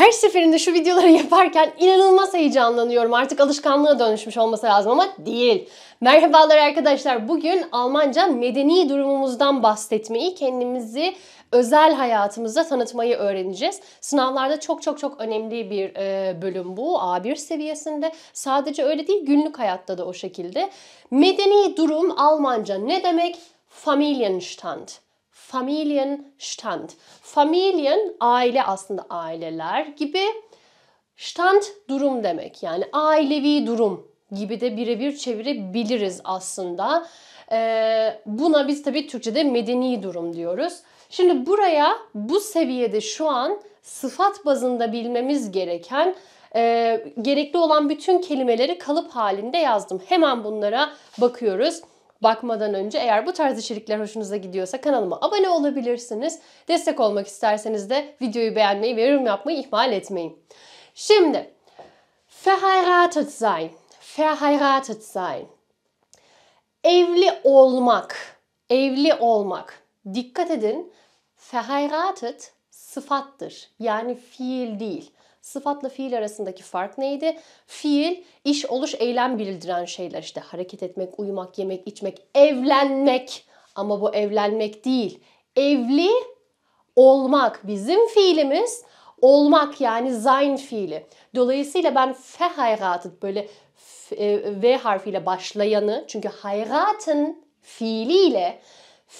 Her seferinde şu videoları yaparken inanılmaz heyecanlanıyorum. Artık alışkanlığa dönüşmüş olması lazım ama değil. Merhabalar arkadaşlar. Bugün Almanca medeni durumumuzdan bahsetmeyi, kendimizi özel hayatımızda tanıtmayı öğreneceğiz. Sınavlarda çok çok çok önemli bir e, bölüm bu. A1 seviyesinde. Sadece öyle değil, günlük hayatta da o şekilde. Medeni durum Almanca ne demek? Familienstand. Familienstand. Familien aile aslında aileler gibi stand durum demek. Yani ailevi durum gibi de birebir çevirebiliriz aslında. Ee, buna biz tabii Türkçe'de medeni durum diyoruz. Şimdi buraya bu seviyede şu an sıfat bazında bilmemiz gereken e, gerekli olan bütün kelimeleri kalıp halinde yazdım. Hemen bunlara bakıyoruz bakmadan önce eğer bu tarz içerikler hoşunuza gidiyorsa kanalıma abone olabilirsiniz. Destek olmak isterseniz de videoyu beğenmeyi ve yorum yapmayı ihmal etmeyin. Şimdi verheiratet sein, verheiratet sein. Evli olmak, evli olmak. Dikkat edin, verheiratet sıfattır. Yani fiil değil. Sıfatla fiil arasındaki fark neydi? Fiil, iş, oluş, eylem bildiren şeyler. işte hareket etmek, uyumak, yemek, içmek, evlenmek. Ama bu evlenmek değil. Evli olmak bizim fiilimiz. Olmak yani sein fiili. Dolayısıyla ben verheiratet böyle e, V harfiyle başlayanı çünkü hayratın fiiliyle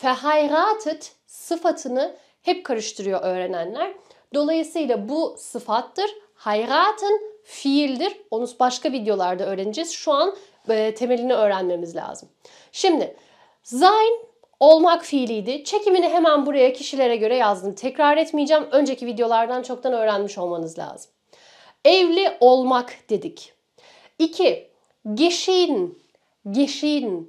verheiratet sıfatını hep karıştırıyor öğrenenler. Dolayısıyla bu sıfattır. Hayratın fiildir. Onu başka videolarda öğreneceğiz. Şu an e, temelini öğrenmemiz lazım. Şimdi sein olmak fiiliydi. Çekimini hemen buraya kişilere göre yazdım. Tekrar etmeyeceğim. Önceki videolardan çoktan öğrenmiş olmanız lazım. Evli olmak dedik. 2. Geschehen. Geschehen.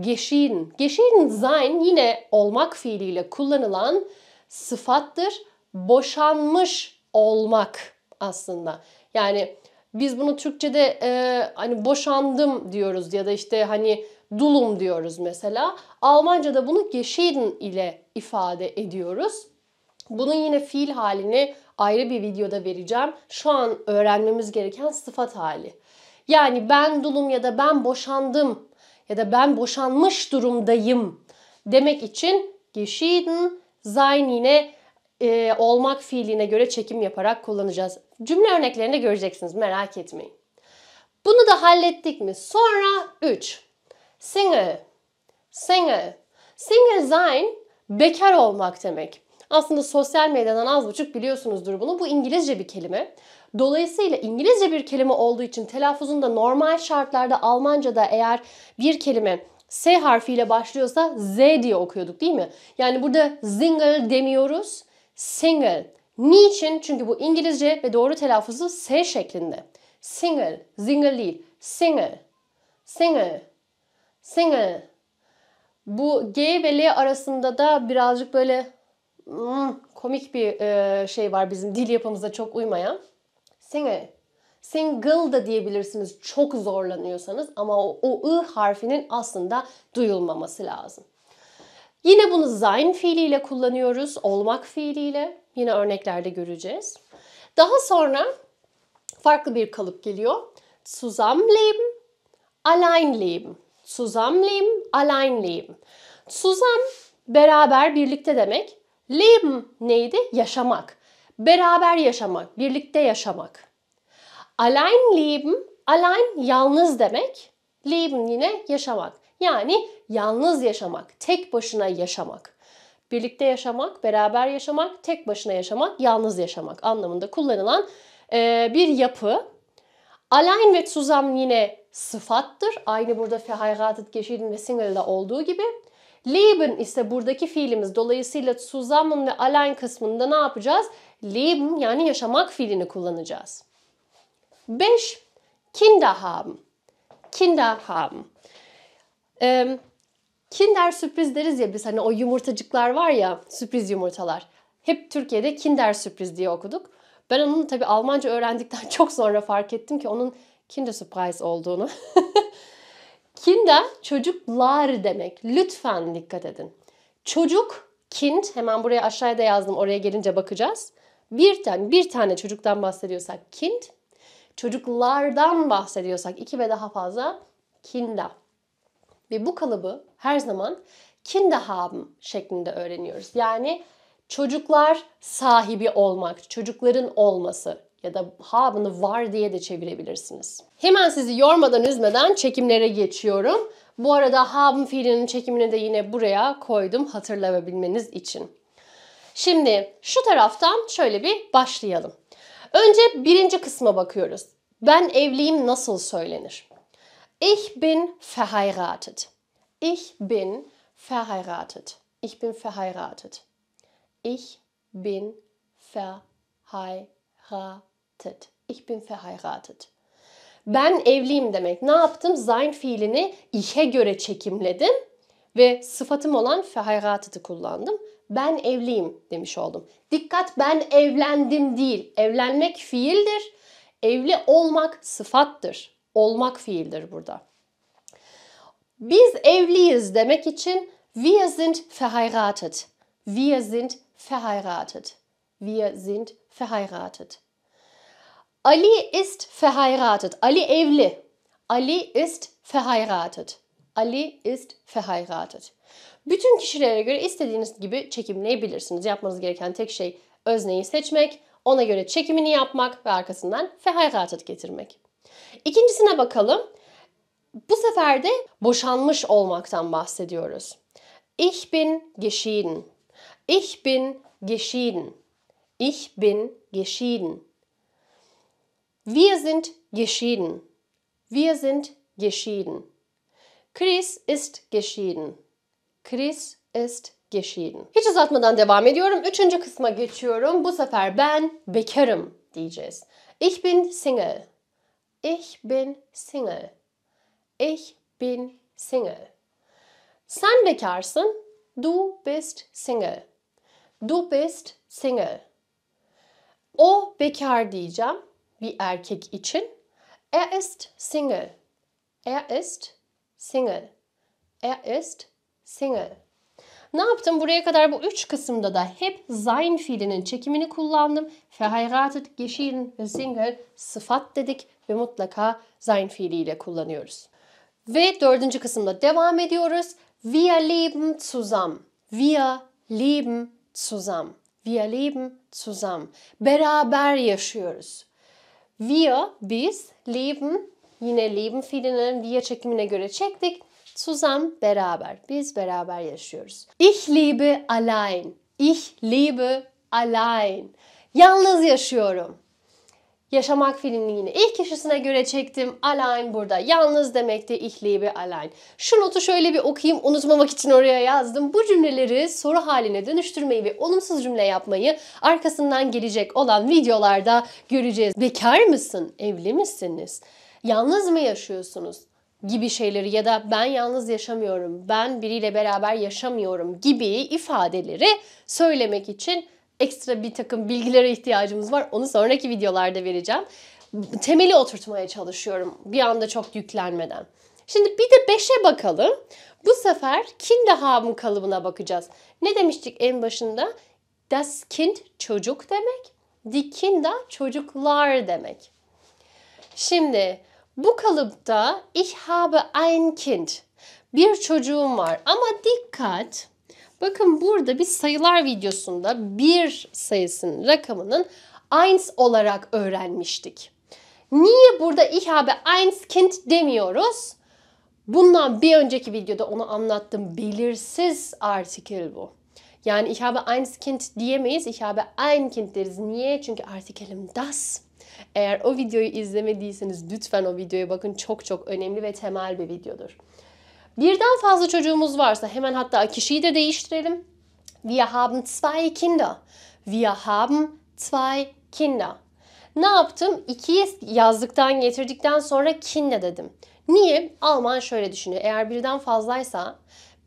Geschehen. Geschehen sein yine olmak fiiliyle kullanılan sıfattır boşanmış olmak aslında. Yani biz bunu Türkçe'de e, hani boşandım diyoruz ya da işte hani dulum diyoruz mesela. Almanca'da bunu geschieden ile ifade ediyoruz. Bunun yine fiil halini ayrı bir videoda vereceğim. Şu an öğrenmemiz gereken sıfat hali. Yani ben dulum ya da ben boşandım ya da ben boşanmış durumdayım demek için geschieden sein yine e, olmak fiiline göre çekim yaparak kullanacağız. Cümle örneklerini göreceksiniz merak etmeyin. Bunu da hallettik mi? Sonra 3. Single. Single. Single sein bekar olmak demek. Aslında sosyal medyadan az buçuk biliyorsunuzdur bunu. Bu İngilizce bir kelime. Dolayısıyla İngilizce bir kelime olduğu için telaffuzunda normal şartlarda Almanca'da eğer bir kelime S harfiyle başlıyorsa Z diye okuyorduk değil mi? Yani burada single demiyoruz. Single. Niçin? Çünkü bu İngilizce ve doğru telaffuzu S şeklinde. Single, single değil. Single, single, single. Bu G ve L arasında da birazcık böyle hmm, komik bir e, şey var bizim dil yapımıza çok uymayan. Single. Single da diyebilirsiniz çok zorlanıyorsanız ama o, o I harfinin aslında duyulmaması lazım. Yine bunu sein fiiliyle kullanıyoruz. Olmak fiiliyle. Yine örneklerde göreceğiz. Daha sonra farklı bir kalıp geliyor. Zusammenleben, alleinleben. Zusammenleben, alleinleben. Zusammen beraber birlikte demek. Leben neydi? Yaşamak. Beraber yaşamak, birlikte yaşamak. "alleinleben", allein yalnız demek. Leben yine yaşamak. Yani yalnız yaşamak, tek başına yaşamak. Birlikte yaşamak, beraber yaşamak, tek başına yaşamak, yalnız yaşamak anlamında kullanılan e, bir yapı. Allein ve zusammen yine sıfattır. Aynı burada verheiratet, geschieden ve single'da olduğu gibi. Leben ise buradaki fiilimiz. Dolayısıyla zusammen ve allein kısmında ne yapacağız? Leben yani yaşamak fiilini kullanacağız. 5. Kinder haben. Kinder haben. E, kinder sürpriz deriz ya biz hani o yumurtacıklar var ya sürpriz yumurtalar. Hep Türkiye'de kinder sürpriz diye okuduk. Ben onun tabi Almanca öğrendikten çok sonra fark ettim ki onun kinder surprise olduğunu. kinder çocuklar demek. Lütfen dikkat edin. Çocuk kind hemen buraya aşağıya da yazdım oraya gelince bakacağız. Bir tane bir tane çocuktan bahsediyorsak kind, çocuklardan bahsediyorsak iki ve daha fazla kinda. Ve bu kalıbı her zaman Kinderhaben şeklinde öğreniyoruz. Yani çocuklar sahibi olmak, çocukların olması ya da haben'ı var diye de çevirebilirsiniz. Hemen sizi yormadan üzmeden çekimlere geçiyorum. Bu arada haben fiilinin çekimini de yine buraya koydum hatırlayabilmeniz için. Şimdi şu taraftan şöyle bir başlayalım. Önce birinci kısma bakıyoruz. Ben evliyim nasıl söylenir? Ich bin verheiratet. Ich bin verheiratet. Ich bin verheiratet. Ich bin verheiratet. Ich bin verheiratet. Ben evliyim demek. Ne yaptım? Sein fiilini ih'e göre çekimledim ve sıfatım olan verheiratet'i kullandım. Ben evliyim demiş oldum. Dikkat ben evlendim değil. Evlenmek fiildir. Evli olmak sıfattır. Olmak fiildir burada. Biz evliyiz demek için wir sind verheiratet. Wir sind verheiratet. Wir sind verheiratet. Ali ist verheiratet. Ali evli. Ali ist verheiratet. Ali ist verheiratet. Bütün kişilere göre istediğiniz gibi çekimleyebilirsiniz. Yapmanız gereken tek şey özneyi seçmek, ona göre çekimini yapmak ve arkasından verheiratet getirmek. İkincisine bakalım. Bu sefer de boşanmış olmaktan bahsediyoruz. Ich bin geschieden. Ich bin geschieden. Ich bin geschieden. Wir sind geschieden. Wir sind geschieden. Chris ist geschieden. Chris ist geschieden. Hiç uzatmadan devam ediyorum. Üçüncü kısma geçiyorum. Bu sefer ben bekarım diyeceğiz. Ich bin single. Ich bin Single. Ich bin Single. Sen bekarsın. Du bist Single. Du bist Single. O bekar diyeceğim bir erkek için. Er ist Single. Er ist Single. Er ist Single. Ne yaptım? Buraya kadar bu üç kısımda da hep sein fiilinin çekimini kullandım. Verheiratet, geschieden ve single sıfat dedik ve mutlaka sein fiiliyle kullanıyoruz. Ve dördüncü kısımda devam ediyoruz. Wir leben zusammen. Wir leben zusammen. Wir leben zusammen. Beraber yaşıyoruz. Wir, biz, leben, yine leben fiilinin wir çekimine göre çektik. Zusammen, beraber. Biz beraber yaşıyoruz. Ich liebe allein. Ich liebe allein. Yalnız yaşıyorum. Yaşamak filmini yine ilk kişisine göre çektim. Alain burada. Yalnız demekti ihlibi Alain. Şu notu şöyle bir okuyayım. Unutmamak için oraya yazdım. Bu cümleleri soru haline dönüştürmeyi ve olumsuz cümle yapmayı arkasından gelecek olan videolarda göreceğiz. Bekar mısın? Evli misiniz? Yalnız mı yaşıyorsunuz? gibi şeyleri ya da ben yalnız yaşamıyorum, ben biriyle beraber yaşamıyorum gibi ifadeleri söylemek için ekstra bir takım bilgilere ihtiyacımız var. Onu sonraki videolarda vereceğim. Temeli oturtmaya çalışıyorum bir anda çok yüklenmeden. Şimdi bir de 5'e bakalım. Bu sefer kind hamı kalıbına bakacağız. Ne demiştik en başında? Das Kind çocuk demek. Die Kinder çocuklar demek. Şimdi bu kalıpta ich habe ein Kind. Bir çocuğum var ama dikkat Bakın burada biz sayılar videosunda bir sayısının rakamının eins olarak öğrenmiştik. Niye burada ich habe eins Kind demiyoruz? Bundan bir önceki videoda onu anlattım. Belirsiz artikel bu. Yani ich habe eins Kind diyemeyiz. Ich habe ein Kind deriz. Niye? Çünkü artikelim das. Eğer o videoyu izlemediyseniz lütfen o videoya bakın. Çok çok önemli ve temel bir videodur. Birden fazla çocuğumuz varsa hemen hatta kişiyi de değiştirelim. Wir haben zwei Kinder. Wir haben zwei Kinder. Ne yaptım? İkiyi yazdıktan getirdikten sonra Kinder dedim. Niye? Alman şöyle düşünüyor. Eğer birden fazlaysa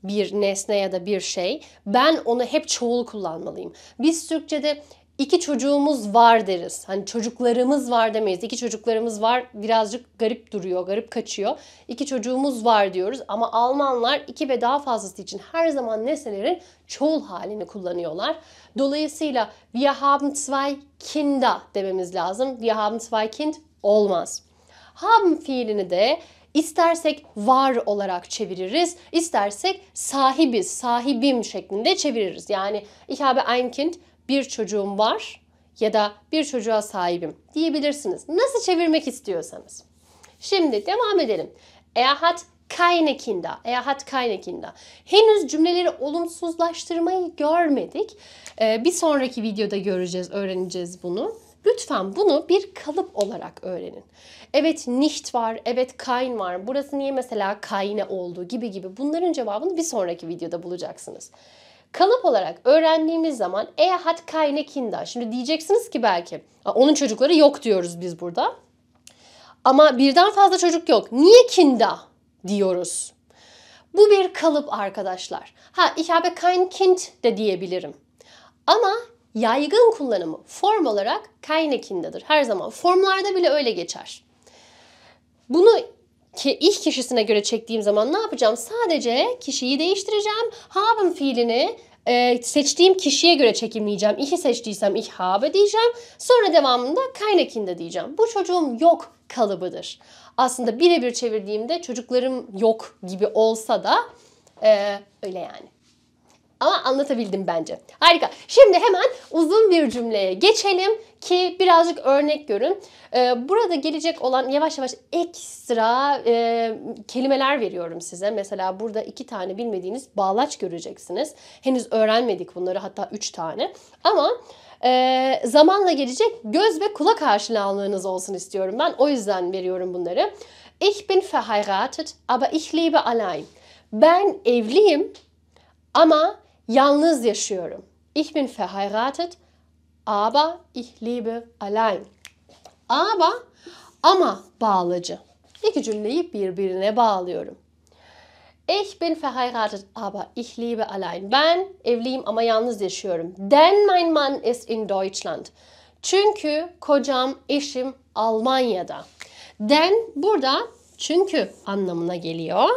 bir nesne ya da bir şey ben onu hep çoğul kullanmalıyım. Biz Türkçe'de iki çocuğumuz var deriz. Hani çocuklarımız var demeyiz. İki çocuklarımız var birazcık garip duruyor, garip kaçıyor. İki çocuğumuz var diyoruz ama Almanlar iki ve daha fazlası için her zaman nesnelerin çoğul halini kullanıyorlar. Dolayısıyla wir haben zwei Kinder dememiz lazım. Wir haben zwei Kind olmaz. Haben fiilini de İstersek var olarak çeviririz, istersek sahibiz, sahibim şeklinde çeviririz. Yani ich habe ein Kind, bir çocuğum var ya da bir çocuğa sahibim diyebilirsiniz. Nasıl çevirmek istiyorsanız. Şimdi devam edelim. Er hat keine Kinder. Er keine Kinder. Henüz cümleleri olumsuzlaştırmayı görmedik. Ee, bir sonraki videoda göreceğiz, öğreneceğiz bunu. Lütfen bunu bir kalıp olarak öğrenin. Evet nicht var, evet kein var. Burası niye mesela keine oldu gibi gibi. Bunların cevabını bir sonraki videoda bulacaksınız. Kalıp olarak öğrendiğimiz zaman eğer hat keine Şimdi diyeceksiniz ki belki onun çocukları yok diyoruz biz burada. Ama birden fazla çocuk yok. Niye kinda diyoruz? Bu bir kalıp arkadaşlar. Ha ich habe kein Kind de diyebilirim. Ama yaygın kullanımı form olarak keine Her zaman formlarda bile öyle geçer. Bunu ki iş kişisine göre çektiğim zaman ne yapacağım? Sadece kişiyi değiştireceğim. Haben fiilini e, seçtiğim kişiye göre çekimleyeceğim. İhi seçtiysem ich habe diyeceğim. Sonra devamında kaynakinde diyeceğim. Bu çocuğum yok kalıbıdır. Aslında birebir çevirdiğimde çocuklarım yok gibi olsa da e, öyle yani. Ama anlatabildim bence. Harika. Şimdi hemen uzun bir cümleye geçelim ki birazcık örnek görün. Ee, burada gelecek olan yavaş yavaş ekstra e, kelimeler veriyorum size. Mesela burada iki tane bilmediğiniz bağlaç göreceksiniz. Henüz öğrenmedik bunları hatta üç tane. Ama e, zamanla gelecek göz ve kulak aşinalığınız olsun istiyorum ben. O yüzden veriyorum bunları. Ich bin verheiratet aber ich lebe allein. Ben evliyim ama Yalnız yaşıyorum. Ich bin verheiratet, aber ich lebe allein. Aber ama bağlacı. İki cümleyi birbirine bağlıyorum. Ich bin verheiratet, aber ich lebe allein. Ben evliyim ama yalnız yaşıyorum. Denn mein Mann ist in Deutschland. Çünkü kocam, eşim Almanya'da. Den burada çünkü anlamına geliyor.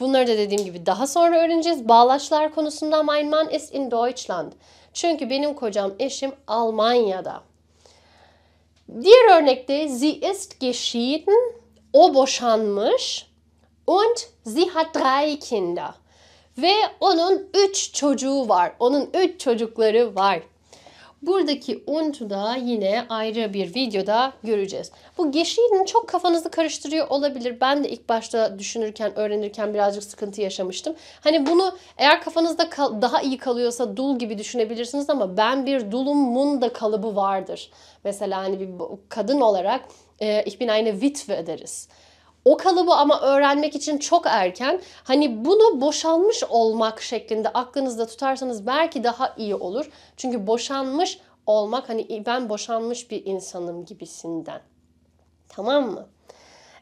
Bunları da dediğim gibi daha sonra öğreneceğiz. Bağlaçlar konusunda mein Mann ist in Deutschland. Çünkü benim kocam eşim Almanya'da. Diğer örnekte sie ist geschieden, o boşanmış und sie hat drei Kinder. Ve onun üç çocuğu var. Onun üç çocukları var. Buradaki untu da yine ayrı bir videoda göreceğiz. Bu geçinin çok kafanızı karıştırıyor olabilir. Ben de ilk başta düşünürken, öğrenirken birazcık sıkıntı yaşamıştım. Hani bunu eğer kafanızda daha iyi kalıyorsa dul gibi düşünebilirsiniz ama ben bir dulumun da kalıbı vardır. Mesela hani bir kadın olarak e, ich bin eine Witwe deriz o kalıbı ama öğrenmek için çok erken. Hani bunu boşanmış olmak şeklinde aklınızda tutarsanız belki daha iyi olur. Çünkü boşanmış olmak hani ben boşanmış bir insanım gibisinden. Tamam mı?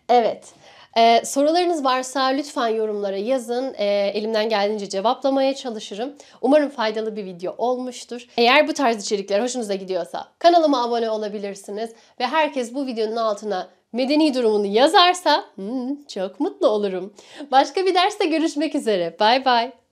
Evet. Ee, sorularınız varsa lütfen yorumlara yazın. Ee, elimden geldiğince cevaplamaya çalışırım. Umarım faydalı bir video olmuştur. Eğer bu tarz içerikler hoşunuza gidiyorsa kanalıma abone olabilirsiniz ve herkes bu videonun altına medeni durumunu yazarsa hmm, çok mutlu olurum. Başka bir derste görüşmek üzere. Bay bay.